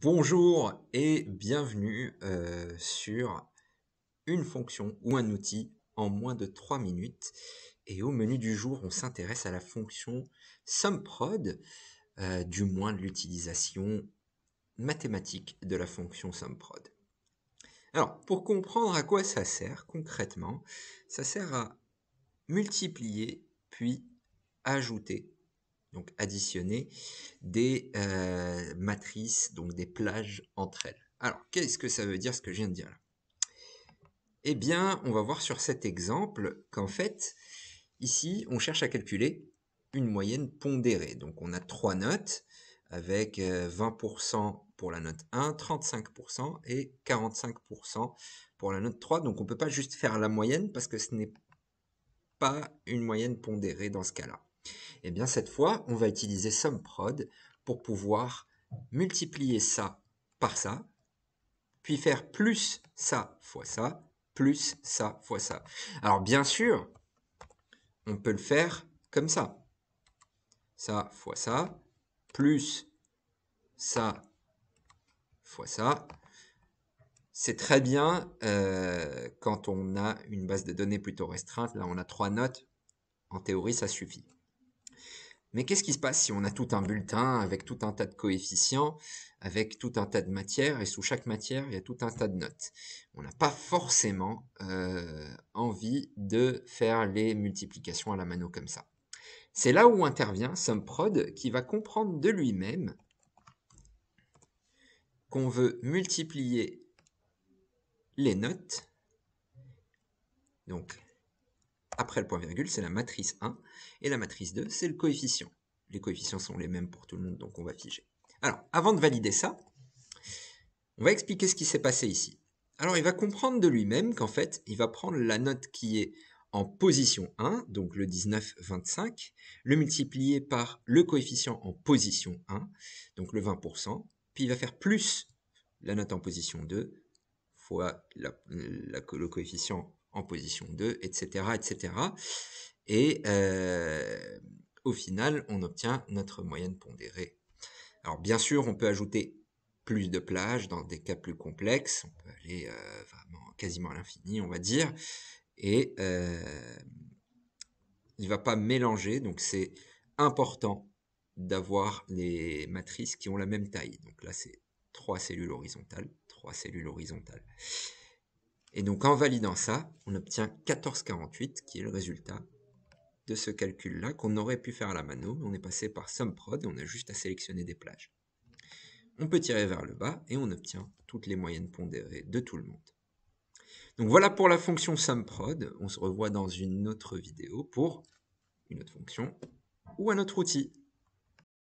Bonjour et bienvenue euh, sur une fonction ou un outil en moins de 3 minutes. Et au menu du jour, on s'intéresse à la fonction SumProd, euh, du moins de l'utilisation mathématique de la fonction SumProd. Alors, pour comprendre à quoi ça sert concrètement, ça sert à multiplier puis ajouter donc additionner des euh, matrices, donc des plages entre elles. Alors, qu'est-ce que ça veut dire ce que je viens de dire là Eh bien, on va voir sur cet exemple qu'en fait, ici, on cherche à calculer une moyenne pondérée. Donc, on a trois notes avec 20% euh, pour la note 1, 35% et 45% pour la note 3. Donc, on ne peut pas juste faire la moyenne parce que ce n'est pas une moyenne pondérée dans ce cas-là. Et eh bien cette fois, on va utiliser prod pour pouvoir multiplier ça par ça, puis faire plus ça fois ça, plus ça fois ça. Alors bien sûr, on peut le faire comme ça. Ça fois ça, plus ça fois ça. C'est très bien euh, quand on a une base de données plutôt restreinte. Là, on a trois notes. En théorie, ça suffit. Mais qu'est-ce qui se passe si on a tout un bulletin avec tout un tas de coefficients, avec tout un tas de matières, et sous chaque matière, il y a tout un tas de notes On n'a pas forcément euh, envie de faire les multiplications à la mano comme ça. C'est là où intervient SumProd qui va comprendre de lui-même qu'on veut multiplier les notes. Donc après le point virgule, c'est la matrice 1, et la matrice 2, c'est le coefficient. Les coefficients sont les mêmes pour tout le monde, donc on va figer. Alors, avant de valider ça, on va expliquer ce qui s'est passé ici. Alors, il va comprendre de lui-même qu'en fait, il va prendre la note qui est en position 1, donc le 19, 25, le multiplier par le coefficient en position 1, donc le 20%, puis il va faire plus la note en position 2 fois le coefficient en position 2, etc. etc. Et euh, au final, on obtient notre moyenne pondérée. Alors bien sûr, on peut ajouter plus de plages dans des cas plus complexes, on peut aller euh, vraiment quasiment à l'infini, on va dire, et euh, il ne va pas mélanger, donc c'est important d'avoir les matrices qui ont la même taille. Donc là, c'est trois cellules horizontales, trois cellules horizontales. Et donc en validant ça, on obtient 1448 qui est le résultat de ce calcul-là qu'on aurait pu faire à la mano, on est passé par SumProd et on a juste à sélectionner des plages. On peut tirer vers le bas et on obtient toutes les moyennes pondérées de tout le monde. Donc voilà pour la fonction SumProd, on se revoit dans une autre vidéo pour une autre fonction ou un autre outil.